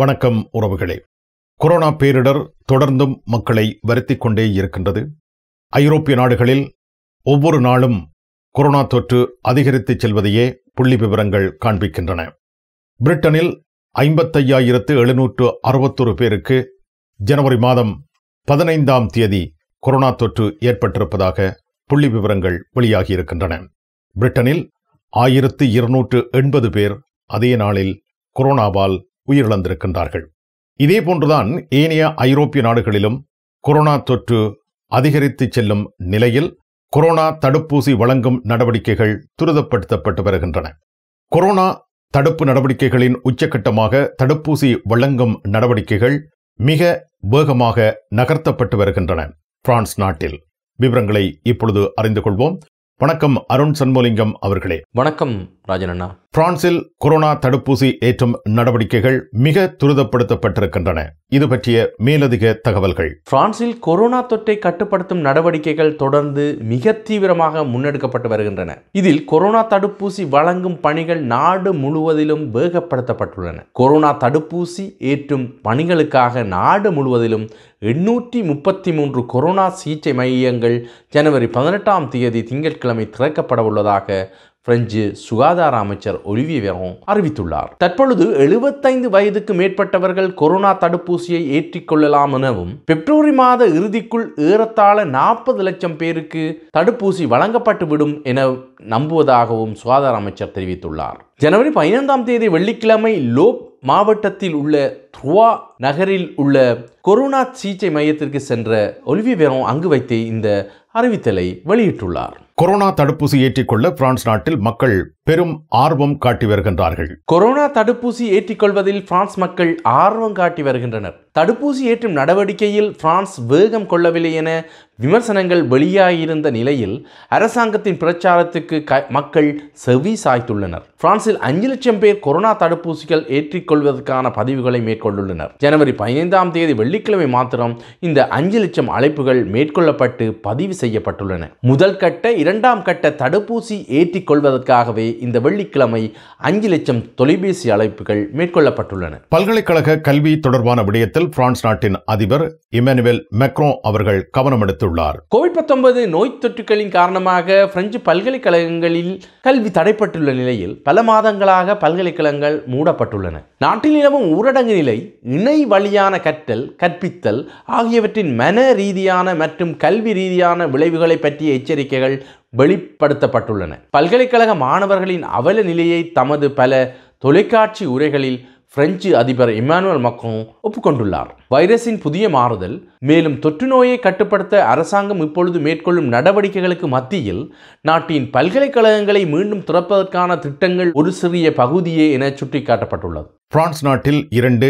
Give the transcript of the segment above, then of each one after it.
வணக்கம் உறவுகளே கொரோனா பேரிடர் தொடர்ந்தும் மக்களை வருத்திக் கொண்டே இருக்கின்றது ஐரோப்பிய நாடுகளில் ஒவ்வொரு நாளும் கொரோனா தொற்று அதிகரித்து செல்வதையே புள்ளி விவரங்கள் காண்பிக்கின்றன பிரிட்டனில் ஐம்பத்தையாயிரத்து எழுநூற்று அறுபத்தொரு பேருக்கு ஜனவரி மாதம் பதினைந்தாம் தேதி கொரோனா தொற்று ஏற்பட்டிருப்பதாக புள்ளி விவரங்கள் வெளியாகியிருக்கின்றன பிரிட்டனில் ஆயிரத்து இருநூற்று எண்பது பேர் அதே நாளில் கொரோனாவால் உயிரிழந்திருக்கின்றார்கள் இதே போன்றுதான் ஏனைய ஐரோப்பிய நாடுகளிலும் கொரோனா தொற்று அதிகரித்து செல்லும் நிலையில் கொரோனா தடுப்பூசி வழங்கும் நடவடிக்கைகள் துரிதப்படுத்தப்பட்டு வருகின்றன கொரோனா தடுப்பு நடவடிக்கைகளின் உச்சக்கட்டமாக தடுப்பூசி வழங்கும் நடவடிக்கைகள் மிக வேகமாக நகர்த்தப்பட்டு வருகின்றன பிரான்ஸ் நாட்டில் விவரங்களை இப்பொழுது அறிந்து கொள்வோம் வணக்கம் அருண் சண்முலிங்கம் அவர்களே வணக்கம் ராஜன் அண்ணா பிரான்சில் கொரோனா தடுப்பூசி ஏற்றும் நடவடிக்கைகள் மிக துரிதப்படுத்தப்பட்டிருக்கின்றன இது பற்றிய மேலதிக தகவல்கள் பிரான்சில் கொரோனா தொற்றை கட்டுப்படுத்தும் நடவடிக்கைகள் தொடர்ந்து மிக தீவிரமாக முன்னெடுக்கப்பட்டு வருகின்றன இதில் கொரோனா தடுப்பூசி வழங்கும் பணிகள் நாடு முழுவதிலும் வேகப்படுத்தப்பட்டுள்ளன கொரோனா தடுப்பூசி ஏற்றும் பணிகளுக்காக நாடு முழுவதிலும் எண்ணூற்றி முப்பத்தி மூன்று கொரோனா சிகிச்சை மையங்கள் ஜனவரி பதினெட்டாம் தேதி திங்கட்கிழமை திறக்கப்பட உள்ளதாக பிரெஞ்சு சுகாதார அமைச்சர் ஒலிவிய வெரோன் அறிவித்துள்ளார் தற்பொழுது எழுபத்தைந்து வயதுக்கு மேற்பட்டவர்கள் கொரோனா தடுப்பூசியை ஏற்றிக்கொள்ளலாம் எனவும் பிப்ரவரி மாத இறுதிக்குள் ஏறத்தாழ நாற்பது லட்சம் பேருக்கு தடுப்பூசி வழங்கப்பட்டுவிடும் என நம்புவதாகவும் சுகாதார அமைச்சர் தெரிவித்துள்ளார் ஜனவரி பதினைந்தாம் தேதி வெள்ளிக்கிழமை லோப் மாவட்டத்தில் உள்ள துவா நகரில் உள்ள கொரோனா சிகிச்சை மையத்திற்கு சென்ற வேரோ அங்கு வைத்து இந்த அறிவித்தலை வெளியிட்டுள்ளார் கொரோனா தடுப்பூசி ஏற்றிக்கொள்ள பிரான்ஸ் நாட்டில் மக்கள் பெரும் ஆர்வம் காட்டி வருகின்றார்கள் கொரோனா தடுப்பூசி ஏற்றிக்கொள்வதில் பிரான்ஸ் மக்கள் ஆர்வம் காட்டி வருகின்றனர் தடுப்பூசி ஏற்றும் நடவடிக்கையில் பிரான்ஸ் வேகம் கொள்ளவில்லை என விமர்சனங்கள் வெளியாகியிருந்த நிலையில் அரசாங்கத்தின் பிரச்சாரத்துக்கு மக்கள் செவி சாய்த்துள்ளனர் பிரான்சில் அஞ்சு லட்சம் பேர் கொரோனா தடுப்பூசிகள் ஏற்றிக்கொள்வதற்கான பதிவுகளை மேற்கொண்டுள்ளனர் ஜனவரி பதினைந்தாம் தேதி வெள்ளிக்கிழமை மாத்திரம் இந்த அஞ்சு லட்சம் அழைப்புகள் மேற்கொள்ளப்பட்டு பதிவு செய்யப்பட்டுள்ளன முதல் கட்ட இரண்டாம் கட்ட தடுப்பூசி ஏற்றிக் கொள்வதற்காகவே இந்த வெள்ளிக்கிழமை அஞ்சு லட்சம் தொலைபேசி அழைப்புகள் மேற்கொள்ளப்பட்டுள்ளன பல்கலைக்கழக கல்வி தொடர்பான விடயத்தில் பிரான்ஸ் நாட்டின் அதிபர் இமானுவேல் மெக்ரோ அவர்கள் கவனம் எடுத்துள்ளார் கோவிட் பத்தொன்பது நோய் தொற்றுகளின் காரணமாக பிரெஞ்சு பல்கலைக்கழகங்களில் கல்வி தடைப்பட்டுள்ள நிலையில் பல மாதங்களாக பல்கலைக்கழகங்கள் மூடப்பட்டுள்ளன நாட்டில் நிலவும் ஊரடங்கு நிலை இணை கலை வழியான கற்றல் கற்பித்தல் ஆகியவற்றின் மன ரீதியான மற்றும் கல்வி ரீதியான விளைவுகளை பற்றிய எச்சரிக்கைகள் வெளிப்படுத்தப்பட்டுள்ளன பல்கலைக்கழக மாணவர்களின் அவல நிலையை தமது பல தொலைக்காட்சி உரைகளில் பிரெஞ்சு அதிபர் இமானுவல் மக்ரோன் ஒப்புக்கொண்டுள்ளார் வைரஸின் புதிய மாறுதல் மேலும் தொற்று நோயை கட்டுப்படுத்த அரசாங்கம் இப்பொழுது மேற்கொள்ளும் நடவடிக்கைகளுக்கு மத்தியில் நாட்டின் பல்கலைக்கழகங்களை மீண்டும் திறப்பதற்கான திட்டங்கள் ஒரு சிறிய பகுதியே என சுட்டிக்காட்டப்பட்டுள்ளது பிரான்ஸ் நாட்டில் இரண்டு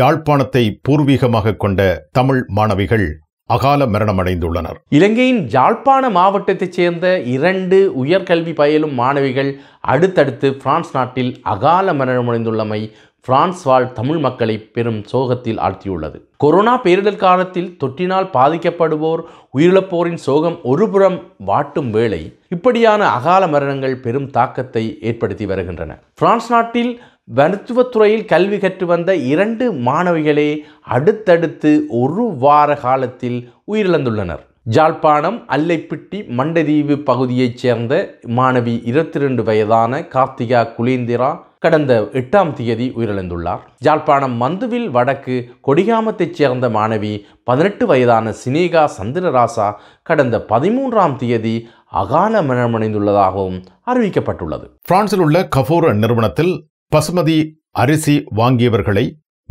யாழ்ப்பாணத்தை பூர்வீகமாக கொண்ட தமிழ் மாணவிகள் அகால மரணமடைந்துள்ளனர் இலங்கையின் யாழ்ப்பாண மாவட்டத்தைச் சேர்ந்த இரண்டு உயர்கல்வி பயிலும் மாணவிகள் அடுத்தடுத்து பிரான்ஸ் நாட்டில் அகால மரணமடைந்துள்ளமை பிரான்ஸ் வாழ் தமிழ் மக்களை பெரும் சோகத்தில் ஆழ்த்தியுள்ளது கொரோனா பேரிடர் காலத்தில் தொற்றினால் பாதிக்கப்படுவோர் உயிரிழப்போரின் சோகம் ஒருபுறம் வாட்டும் வேளை இப்படியான அகால மரணங்கள் பெரும் தாக்கத்தை ஏற்படுத்தி வருகின்றன பிரான்ஸ் நாட்டில் மருத்துவத்துறையில் கல்வி கற்று வந்த இரண்டு மாணவிகளே அடுத்தடுத்து ஒரு வார காலத்தில் உயிரிழந்துள்ளனர் ஜாழ்ப்பாணம் அல்லைப்பிட்டி மண்டதீவு பகுதியைச் சேர்ந்த மாணவி இருபத்தி ரெண்டு வயதான கார்த்திகா குலீந்திரா கடந்த எட்டாம் தேதி உயிரிழந்துள்ளார் ஜாழ்ப்பாணம் மந்துவில் வடக்கு கொடிகாமத்தைச் சேர்ந்த மாணவி பதினெட்டு வயதான சினேகா சந்திரராசா கடந்த பதிமூன்றாம் தேதி அகால மரணமடைந்துள்ளதாகவும் அறிவிக்கப்பட்டுள்ளது பிரான்சில் உள்ள கபோர் நிறுவனத்தில் பசுமதி அரிசி வாங்கியவர்களை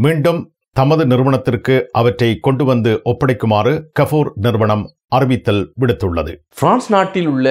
மீண்டும் தமது நிறுவனத்திற்கு அவற்றை கொண்டு வந்து ஒப்படைக்குமாறு கஃபூர் நிறுவனம் அறிவித்தல் விடுத்துள்ளது பிரான்ஸ் நாட்டில் உள்ள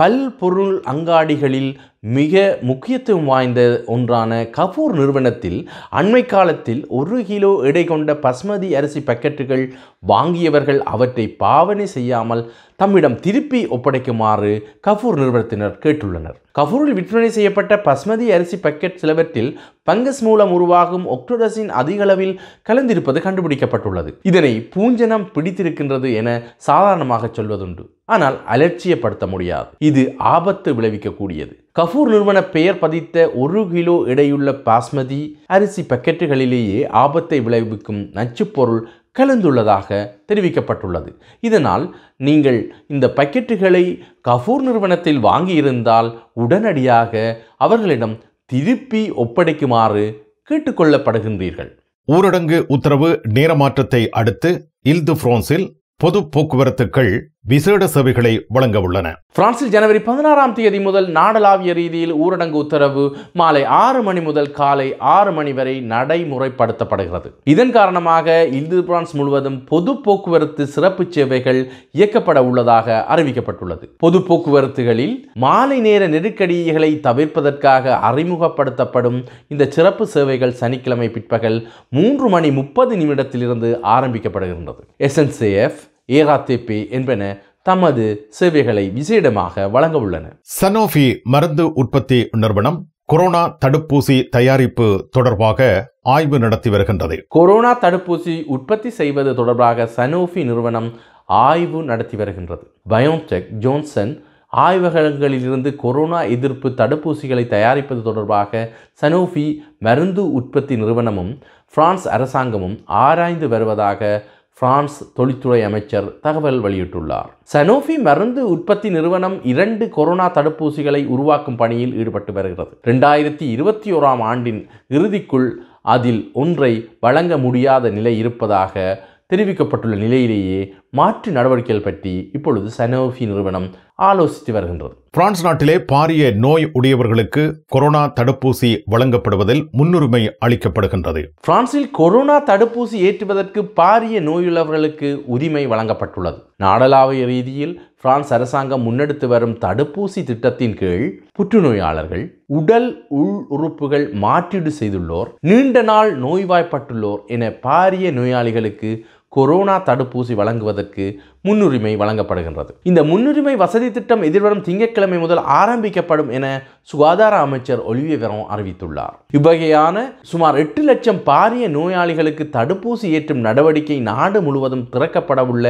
பல்பொருள் அங்காடிகளில் மிக முக்கியத்துவம் வாய்ந்த ஒன்றான கபூர் நிறுவனத்தில் அண்மை காலத்தில் ஒரு கிலோ எடை கொண்ட பஸ்மதி அரிசி பக்கெட்டுகள் வாங்கியவர்கள் அவற்றை பாவனை செய்யாமல் தம்மிடம் திருப்பி ஒப்படைக்குமாறு கபூர் நிறுவனத்தினர் கேட்டுள்ளனர் கபூரில் விற்பனை செய்யப்பட்ட பஸ்மதி அரிசி பக்கெட் சிலவற்றில் பங்கஸ் மூலம் உருவாகும் ஒக்டோடஸின் அதிகளவில் கலந்திருப்பது கண்டுபிடிக்கப்பட்டுள்ளது இதனை பூஞ்சனம் பிடித்திருக்கின்றது என சாதாரணமாக சொல்வதுண்டு ஆனால் அலட்சியப்படுத்த முடியாது இது ஆபத்து விளைவிக்கக்கூடியது கஃபூர் நிறுவன பெயர் பதித்த ஒரு கிலோ எடையுள்ள பாஸ்மதி அரிசி பக்கெட்டுகளிலேயே ஆபத்தை விளைவிக்கும் நச்சுப்பொருள் கலந்துள்ளதாக தெரிவிக்கப்பட்டுள்ளது இதனால் நீங்கள் இந்த பக்கெட்டுகளை கஃபூர் நிறுவனத்தில் வாங்கியிருந்தால் உடனடியாக அவர்களிடம் திருப்பி ஒப்படைக்குமாறு கேட்டுக்கொள்ளப்படுகின்றீர்கள் ஊரடங்கு உத்தரவு நேரமாற்றத்தை அடுத்து இல்து பிரான்சில் பொது போக்குவரத்துக்கள் விசேட சேவைகளை வழங்க உள்ளன பிரான்சில் ஜனவரி பதினாறாம் தேதி முதல் நாடளாவிய ரீதியில் ஊரடங்கு உத்தரவு மாலை ஆறு மணி முதல் காலை ஆறு மணி வரை நடைமுறைப்படுத்தப்படுகிறது இதன் காரணமாக இந்து பிரான்ஸ் முழுவதும் பொது போக்குவரத்து சிறப்பு சேவைகள் இயக்கப்பட உள்ளதாக அறிவிக்கப்பட்டுள்ளது பொது போக்குவரத்துகளில் மாலை நேர நெருக்கடிகளை தவிர்ப்பதற்காக அறிமுகப்படுத்தப்படும் இந்த சிறப்பு சேவைகள் சனிக்கிழமை பிற்பகல் மூன்று மணி முப்பது நிமிடத்திலிருந்து ஆரம்பிக்கப்படுகின்றது எஸ்என்சிஎஃப் ஏராத்தேபே என்பன தமது சேவைகளை விசேடமாக வழங்க உள்ளன சனோஃபி மருந்து உற்பத்தி நிறுவனம் கொரோனா தடுப்பூசி தயாரிப்பு தொடர்பாக ஆய்வு நடத்தி வருகின்றது கொரோனா தடுப்பூசி உற்பத்தி செய்வது தொடர்பாக சனோஃபி நிறுவனம் ஆய்வு நடத்தி வருகின்றது பயோடெக் ஜோன்சன் ஆய்வகங்களிலிருந்து கொரோனா எதிர்ப்பு தடுப்பூசிகளை தயாரிப்பது தொடர்பாக சனோஃபி மருந்து உற்பத்தி நிறுவனமும் பிரான்ஸ் அரசாங்கமும் ஆராய்ந்து வருவதாக பிரான்ஸ் தொழில்துறை அமைச்சர் தகவல் வெளியிட்டுள்ளார் சனோஃபி மருந்து உற்பத்தி நிறுவனம் இரண்டு கொரோனா தடுப்பூசிகளை உருவாக்கும் பணியில் ஈடுபட்டு வருகிறது ரெண்டாயிரத்தி இருபத்தி ஓராம் ஆண்டின் இறுதிக்குள் அதில் ஒன்றை வழங்க முடியாத நிலை இருப்பதாக தெரிவிக்கப்பட்டுள்ள நிலையிலேயே மாற்று நடவடிக்கைகள் பற்றி இப்பொழுது சனோஃபி நிறுவனம் ஆலோசித்து வருகின்றது பிரான்ஸ் நாட்டிலே பாரிய நோய் உடையவர்களுக்கு கொரோனா தடுப்பூசி வழங்கப்படுவதில் முன்னுரிமை அளிக்கப்படுகின்றது பிரான்சில் கொரோனா தடுப்பூசி ஏற்றுவதற்கு பாரிய நோயுள்ளவர்களுக்கு உரிமை வழங்கப்பட்டுள்ளது நாடளாவிய ரீதியில் பிரான்ஸ் அரசாங்கம் முன்னெடுத்து வரும் தடுப்பூசி திட்டத்தின் கீழ் புற்றுநோயாளர்கள் உடல் உள் உறுப்புகள் மாற்றீடு செய்துள்ளோர் நீண்ட நாள் நோய்வாய்ப்பட்டுள்ளோர் என பாரிய நோயாளிகளுக்கு கொரோனா தடுப்பூசி வழங்குவதற்கு முன்னுரிமை வழங்கப்படுகின்றது இந்த முன்னுரிமை வசதி திட்டம் எதிர்வரும் திங்கட்கிழமை முதல் ஆரம்பிக்கப்படும் என சுகாதார அமைச்சர் ஒலிவிவரம் அறிவித்துள்ளார் இவ்வகையான சுமார் எட்டு லட்சம் பாரிய நோயாளிகளுக்கு தடுப்பூசி ஏற்றும் நடவடிக்கை நாடு முழுவதும் திறக்கப்படவுள்ள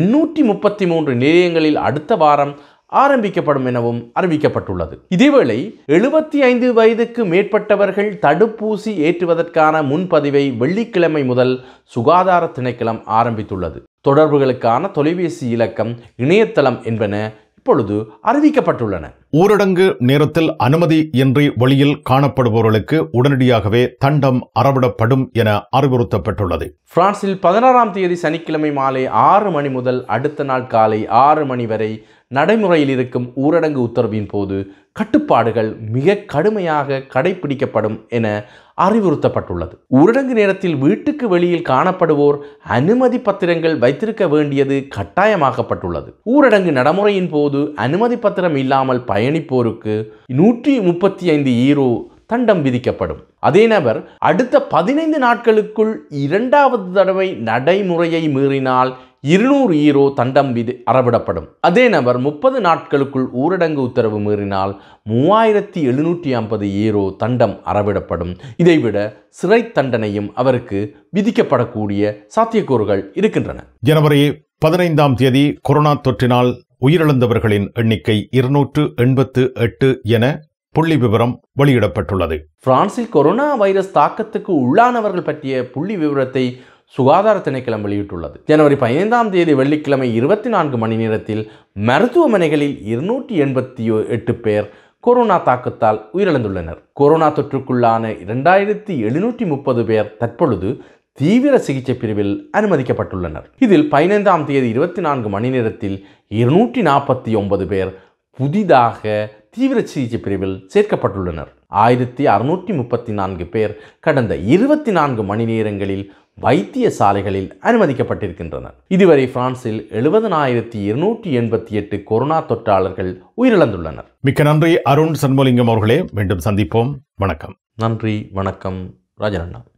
எண்ணூற்றி முப்பத்தி மூன்று நிலையங்களில் அடுத்த வாரம் ஆரம்பிக்கப்படும் எனவும் அறிவிக்கப்பட்டுள்ளது இதேவேளை எழுபத்தி ஐந்து வயதுக்கு மேற்பட்டவர்கள் தடுப்பூசி ஏற்றுவதற்கான முன்பதிவை வெள்ளிக்கிழமை முதல் சுகாதார திணைக்களம் ஆரம்பித்துள்ளது தொடர்புகளுக்கான தொலைபேசி இலக்கம் இணையதளம் என்பன இப்பொழுது அறிவிக்கப்பட்டுள்ளன ஊரடங்கு நேரத்தில் அனுமதி இன்றி வெளியில் காணப்படுபவர்களுக்கு உடனடியாகவே தண்டம் அறவிடப்படும் என அறிவுறுத்தப்பட்டுள்ளது பிரான்சில் பதினாறாம் தேதி சனிக்கிழமை மாலை ஆறு மணி முதல் அடுத்த நாள் காலை ஆறு மணி வரை நடைமுறையில் இருக்கும் ஊரடங்கு உத்தரவின் போது கட்டுப்பாடுகள் மிக கடுமையாக கடைபிடிக்கப்படும் என அறிவுறுத்தப்பட்டுள்ளது ஊரடங்கு நேரத்தில் வீட்டுக்கு வெளியில் காணப்படுவோர் அனுமதி பத்திரங்கள் வைத்திருக்க வேண்டியது கட்டாயமாக்கப்பட்டுள்ளது ஊரடங்கு நடைமுறையின் போது அனுமதி பத்திரம் இல்லாமல் பயணிப்போருக்கு நூற்றி முப்பத்தி ஐந்து ஈரோ தண்டம் விதிக்கப்படும் அதே நபர் அடுத்த பதினைந்து நாட்களுக்குள் இரண்டாவது தடவை நடைமுறையை மீறினால் இருநூறு ஈரோ தண்டம் விதி அறவிடப்படும் அதே நபர் முப்பது நாட்களுக்குள் ஊரடங்கு உத்தரவு மீறினால் மூவாயிரத்தி எழுநூற்றி ஐம்பது ஈரோ தண்டம் அறவிடப்படும் இதைவிட சிறை தண்டனையும் அவருக்கு விதிக்கப்படக்கூடிய சாத்தியக்கூறுகள் இருக்கின்றன ஜனவரி பதினைந்தாம் தேதி கொரோனா தொற்றினால் உயிரிழந்தவர்களின் எண்ணிக்கை இருநூற்று எண்பத்து எட்டு என புள்ளி விவரம் வெளியிடப்பட்டுள்ளது பிரான்சில் கொரோனா வைரஸ் தாக்கத்துக்கு உள்ளானவர்கள் பற்றிய புள்ளி விவரத்தை சுகாதார திணைக்களம் வெளியிட்டுள்ளது ஜனவரி பதினைந்தாம் தேதி வெள்ளிக்கிழமை இருபத்தி நான்கு மணி நேரத்தில் மருத்துவமனைகளில் இருநூற்றி எண்பத்தி எட்டு பேர் கொரோனா தாக்கத்தால் உயிரிழந்துள்ளனர் கொரோனா தொற்றுக்குள்ளான இரண்டாயிரத்தி எழுநூற்றி முப்பது பேர் தற்பொழுது தீவிர சிகிச்சை பிரிவில் அனுமதிக்கப்பட்டுள்ளனர் இதில் பதினைந்தாம் தேதி இருபத்தி நான்கு மணி நேரத்தில் இருநூற்றி நாற்பத்தி ஒன்பது பேர் புதிதாக தீவிர சிகிச்சை பிரிவில் சேர்க்கப்பட்டுள்ளனர் ஆயிரத்தி அறுநூற்றி முப்பத்தி நான்கு பேர் கடந்த இருபத்தி நான்கு மணி நேரங்களில் வைத்தியசாலைகளில் அனுமதிக்கப்பட்டிருக்கின்றனர் இதுவரை பிரான்சில் எழுபதனாயிரத்தி இருநூற்றி எண்பத்தி எட்டு கொரோனா தொற்றாளர்கள் உயிரிழந்துள்ளனர் மிக்க நன்றி அருண் சண்முலிங்கம் அவர்களே மீண்டும் சந்திப்போம் வணக்கம் நன்றி வணக்கம் ராஜனண்ணா